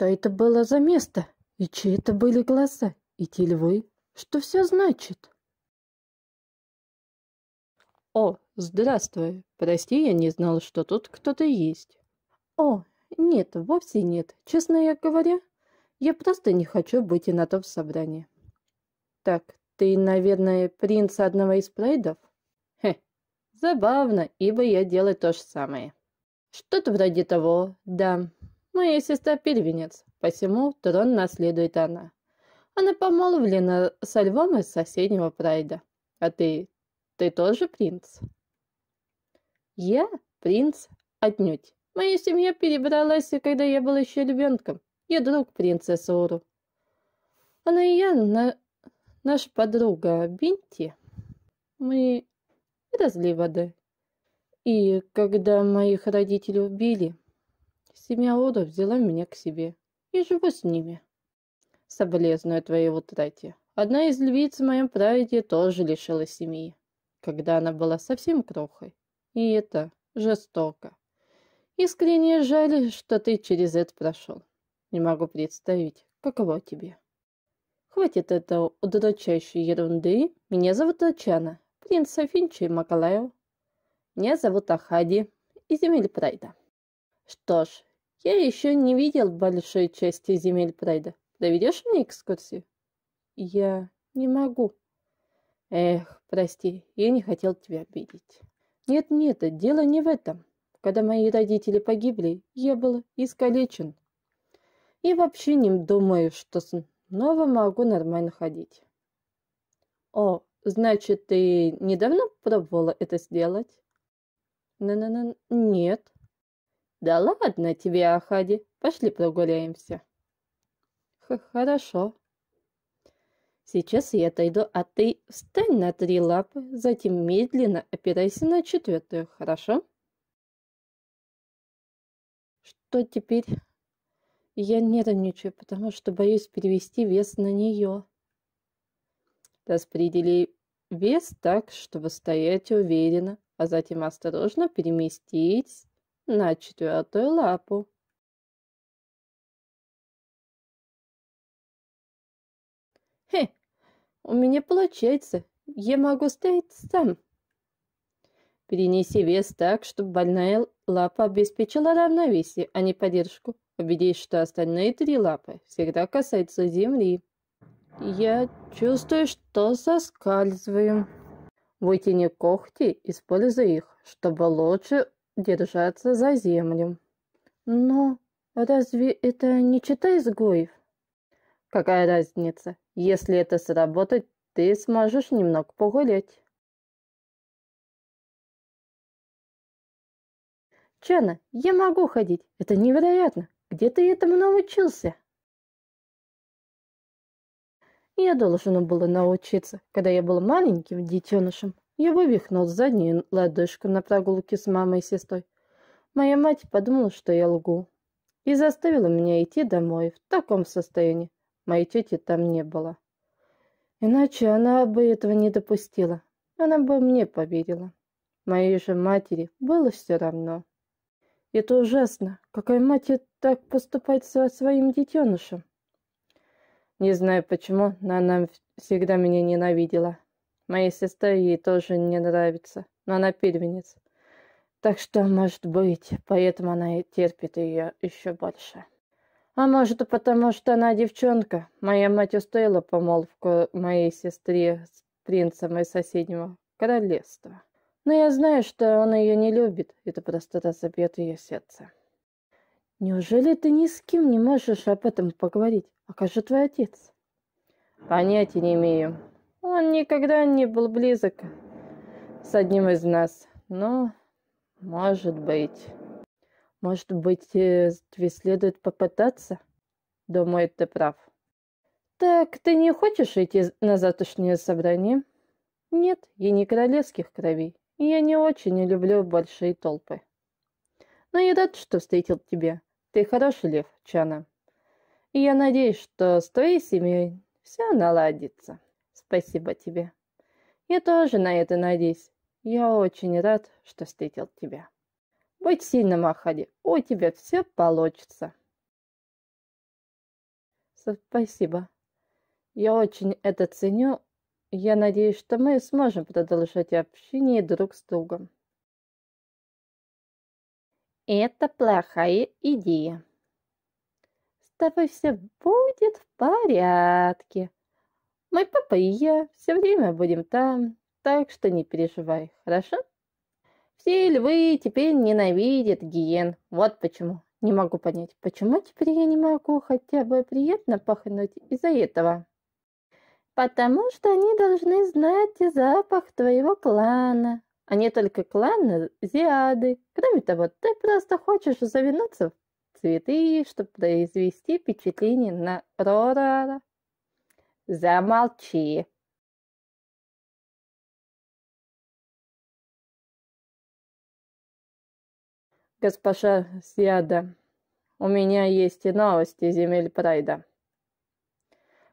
Что это было за место? И чьи это были глаза? И те львы? Что все значит? О, здравствуй. Прости, я не знал, что тут кто-то есть. О, нет, вовсе нет. Честно я говоря, я просто не хочу быть и на том собрании. Так, ты, наверное, принц одного из прайдов? Хе, забавно, ибо я делаю то же самое. Что-то вроде того, да. Моя ну, сестра первенец, посему трон наследует она. Она помолвлена со львом из соседнего прайда. А ты... ты тоже принц?» «Я принц отнюдь. Моя семья перебралась, когда я был еще ребенком. Я друг принцессы Уру. Она и я, на... наша подруга Бинти, мы разли воды. И когда моих родителей убили, Семья Одо взяла меня к себе и живу с ними. Соболезную твоей утрате. Одна из львиц в моем прадеде тоже лишилась семьи, когда она была совсем крохой. И это жестоко. Искренне жаль, что ты через это прошел. Не могу представить, каково тебе. Хватит этого удручающей ерунды. Меня зовут Ачана, принца Финчи Макалаева. Меня зовут Ахади из земель Прайда. Что ж, я еще не видел большой части земель Прайда. Доведешь мне экскурсию? Я не могу. Эх, прости, я не хотел тебя обидеть. Нет-нет, дело не в этом. Когда мои родители погибли, я был искалечен. И вообще не думаю, что снова могу нормально ходить. О, значит, ты недавно пробовала это сделать? На-на-на, нет. «Да ладно тебе, Ахади, пошли прогуляемся». Х «Хорошо». «Сейчас я отойду, а ты встань на три лапы, затем медленно опирайся на четвертую, хорошо?» «Что теперь?» «Я нервничаю, потому что боюсь перевести вес на нее». «Распредели вес так, чтобы стоять уверенно, а затем осторожно переместить на четвертую лапу. Хе, у меня получается, я могу стоять сам. Перенеси вес так, чтобы больная лапа обеспечила равновесие, а не поддержку. Убедись, что остальные три лапы всегда касаются земли. Я чувствую, что соскальзываю. Вытяни когти, используя их, чтобы лучше держаться за землю. Но разве это не чита изгоев? Какая разница? Если это сработает, ты сможешь немного погулять. Чана, я могу ходить. Это невероятно. Где ты этому научился? Я должен был научиться, когда я был маленьким детенышем. Я вывихнул заднюю ладошку на прогулке с мамой и сестрой. Моя мать подумала, что я лгу. И заставила меня идти домой в таком состоянии. Моей тети там не было. Иначе она бы этого не допустила. Она бы мне поверила. Моей же матери было все равно. Это ужасно. Какая мать так поступает со своим детенышем? Не знаю почему, но она всегда меня ненавидела. Моей сестре ей тоже не нравится, но она первенец. Так что, может быть, поэтому она и терпит ее еще больше. А может, потому что она девчонка. Моя мать устроила помолвку моей сестре с принцем из соседнего королевства. Но я знаю, что он ее не любит. Это просто разобьет ее сердце. Неужели ты ни с кем не можешь об этом поговорить? А как же твой отец? Понятия не имею. Он никогда не был близок с одним из нас, но, может быть... Может быть, э, тебе следует попытаться? Думаю, ты прав. Так ты не хочешь идти на завтрашнее собрание? Нет, я не королевских кровей, и я не очень люблю большие толпы. Но я рад, что встретил тебя. Ты хороший лев, Чана. И я надеюсь, что с твоей семьей все наладится. Спасибо тебе. Я тоже на это надеюсь. Я очень рад, что встретил тебя. Будь сильным, Ахади. У тебя все получится. Спасибо. Я очень это ценю. Я надеюсь, что мы сможем продолжать общение друг с другом. Это плохая идея. С тобой все будет в порядке. Мой папа и я все время будем там, так что не переживай, хорошо? Все львы теперь ненавидят гиен. Вот почему. Не могу понять, почему теперь я не могу хотя бы приятно пахнуть из-за этого. Потому что они должны знать запах твоего клана, а не только клана Зиады. Кроме того, ты просто хочешь завернуться в цветы, чтобы произвести впечатление на Рорара. Замолчи. Госпожа Сиада, у меня есть и новости земель Прайда.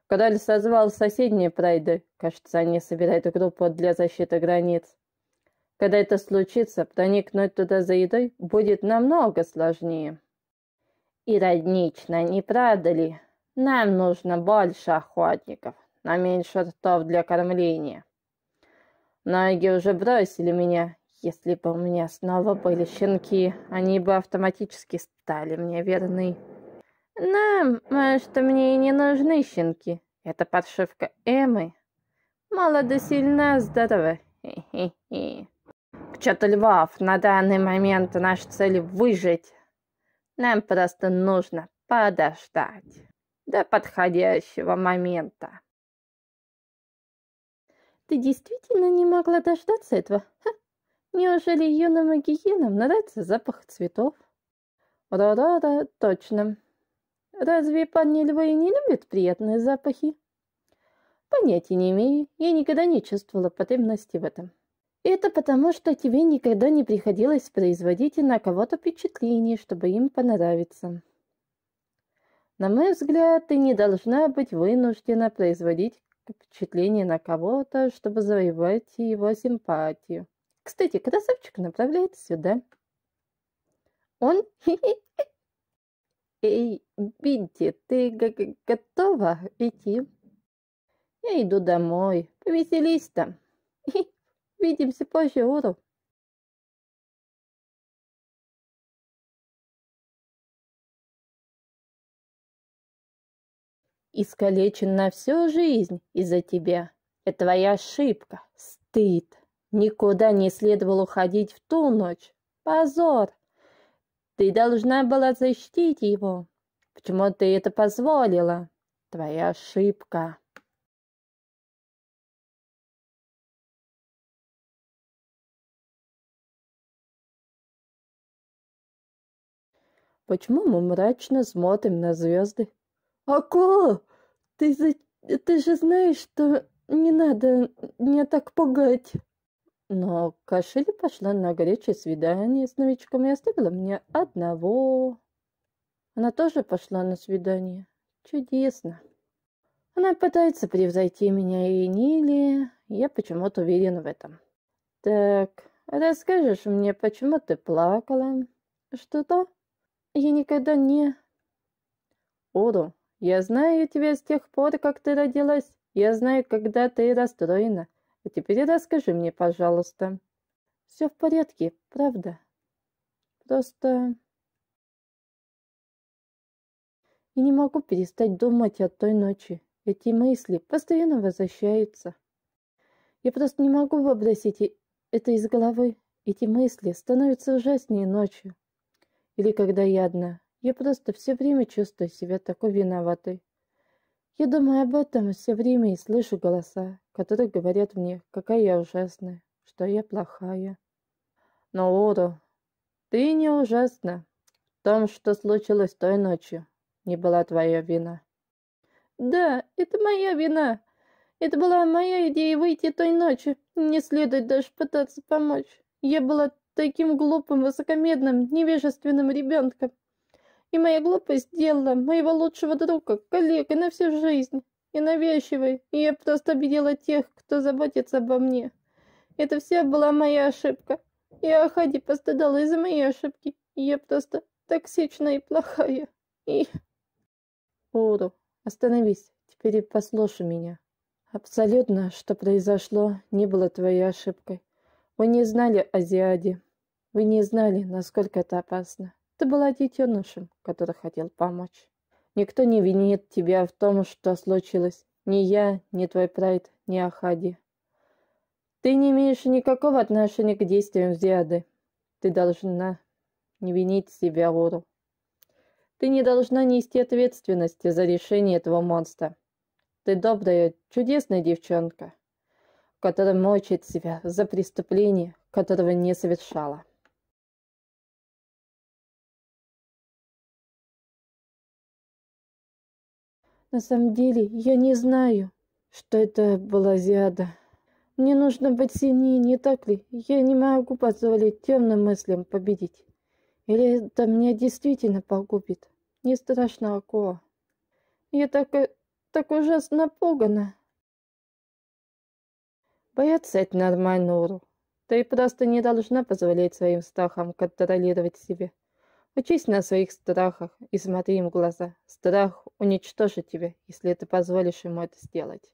Король созвал соседние Прайды. Кажется, они собирают группу для защиты границ. Когда это случится, проникнуть туда за едой будет намного сложнее. Ироднично, не правда ли? Нам нужно больше охотников, на меньше ртов для кормления. Ноги уже бросили меня. Если бы у меня снова были щенки, они бы автоматически стали мне верны. Нам, может, мне и не нужны щенки. Это подшивка Эммы. Молода, сильна, здорова. Хе-хе-хе. Пчет львов, на данный момент наша цель выжить. Нам просто нужно подождать до подходящего момента. Ты действительно не могла дождаться этого? Ха? Неужели Юна Магиенам нравится запах цветов? Да-да-да, точно. Разве пани львы не любят приятные запахи? Понятия не имею, я никогда не чувствовала потребности в этом. Это потому, что тебе никогда не приходилось производить на кого-то впечатление, чтобы им понравиться. На мой взгляд, ты не должна быть вынуждена производить впечатление на кого-то, чтобы завоевать его симпатию. Кстати, красавчик направляется сюда. Он... Эй, Бинти, ты готова идти? Я иду домой. Повеселись там. Видимся позже, Уру. искалечен на всю жизнь из-за тебя. Это твоя ошибка, стыд. Никуда не следовало уходить в ту ночь. Позор! Ты должна была защитить его. Почему ты это позволила? Твоя ошибка. Почему мы мрачно смотрим на звезды? А Акула! Ты, за... ты же знаешь, что не надо меня так пугать. Но Кашель пошла на горячее свидание с новичком и оставила меня одного. Она тоже пошла на свидание. Чудесно. Она пытается превзойти меня и Нили. Я почему-то уверен в этом. Так, расскажешь мне, почему ты плакала? Что-то? Я никогда не... Оду, я знаю тебя с тех пор, как ты родилась. Я знаю, когда ты расстроена. А теперь расскажи мне, пожалуйста. Все в порядке, правда? Просто... И не могу перестать думать о той ночи. Эти мысли постоянно возвращаются. Я просто не могу выбросить это из головы. Эти мысли становятся ужаснее ночью. Или когда я одна. Я просто все время чувствую себя такой виноватой. Я думаю об этом все время и слышу голоса, которые говорят мне, какая я ужасная, что я плохая. Но, Лора, ты не ужасна. В том, что случилось той ночью, не была твоя вина. Да, это моя вина. Это была моя идея выйти той ночью. Не следует даже пытаться помочь. Я была таким глупым, высокомерным, невежественным ребенком. И моя глупость сделала моего лучшего друга, коллега на всю жизнь. И навязчивой, и я просто обидела тех, кто заботится обо мне. Это вся была моя ошибка. Я о Ахади пострадала из-за моей ошибки. И я просто токсичная и плохая. И... Уру, остановись, теперь послушай меня. Абсолютно, что произошло, не было твоей ошибкой. Вы не знали о Зиаде. Вы не знали, насколько это опасно. Ты была детенышем, который хотел помочь. Никто не винит тебя в том, что случилось. Ни я, ни твой прайд, ни Ахади. Ты не имеешь никакого отношения к действиям Зиады. Ты должна не винить себя, Уру. Ты не должна нести ответственности за решение этого монстра. Ты добрая, чудесная девчонка, которая мочит себя за преступление, которого не совершала. На самом деле, я не знаю, что это была зиада. Мне нужно быть сильнее, не так ли? Я не могу позволить темным мыслям победить. Или это меня действительно погубит? Не страшно, Акуа. Я так, э, так ужасно напугана. Бояться это нормально, Уру. Ты просто не должна позволять своим страхам контролировать себя. Учись на своих страхах и смотри им в глаза. Страх уничтожит тебя, если ты позволишь ему это сделать.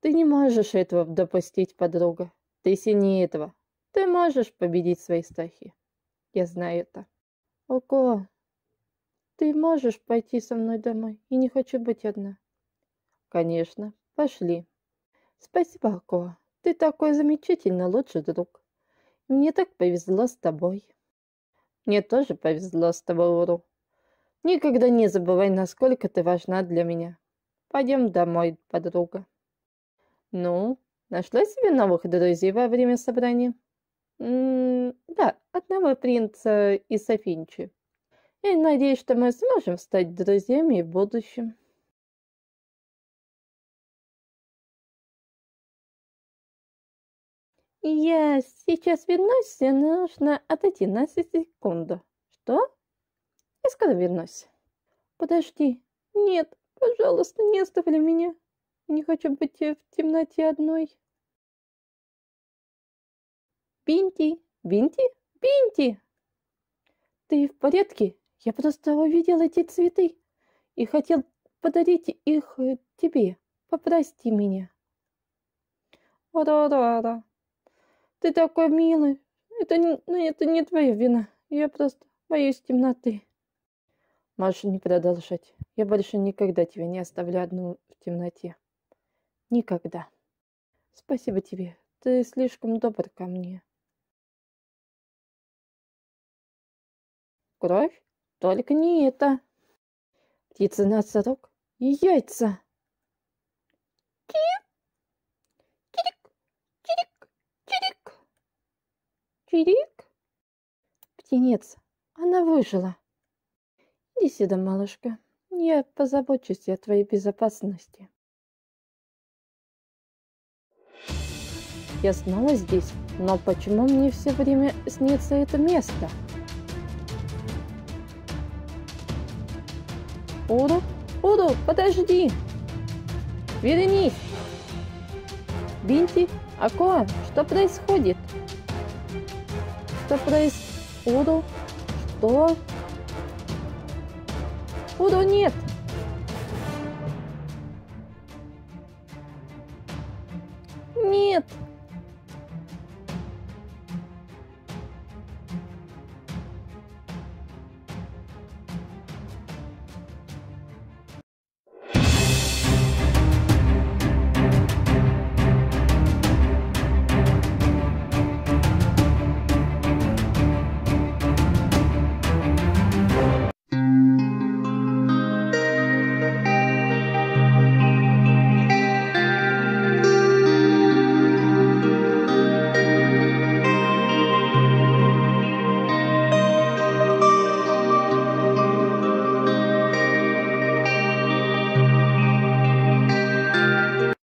Ты не можешь этого допустить, подруга. Ты сильнее этого. Ты можешь победить свои страхи. Я знаю это. Ого, ты можешь пойти со мной домой? Я не хочу быть одна. Конечно, пошли. Спасибо, Око. Ты такой замечательный лучший друг. Мне так повезло с тобой. Мне тоже повезло с тобой, Уру. Никогда не забывай, насколько ты важна для меня. Пойдем домой, подруга. Ну, нашла себе новых друзей во время собрания? М -м да, одного принца и Софинчи. Я надеюсь, что мы сможем стать друзьями в будущем. Я сейчас вернусь, нужно отойти на секунду. Что? Я скоро вернусь. Подожди. Нет, пожалуйста, не оставляй меня. Не хочу быть в темноте одной. Бинти, Бинти, Бинти! Ты в порядке? Я просто увидел эти цветы и хотел подарить их э, тебе. Попрости меня. Ура-ура-ура. Ты такой милый. Это не, ну, это не твоя вина. Я просто боюсь темноты. Маша не продолжать. Я больше никогда тебя не оставлю одну в темноте. Никогда. Спасибо тебе. Ты слишком добр ко мне. Кровь? Только не это. Птица-носорог и яйца. Кит! Чирик! Птенец, она выжила. Иди сюда, малышка, я позабочусь о твоей безопасности. Я снова здесь, но почему мне все время снится это место? Уду, Уду, подожди! Вернись! Бинти, Акоа, что происходит? что происходит? Что? Буду нет!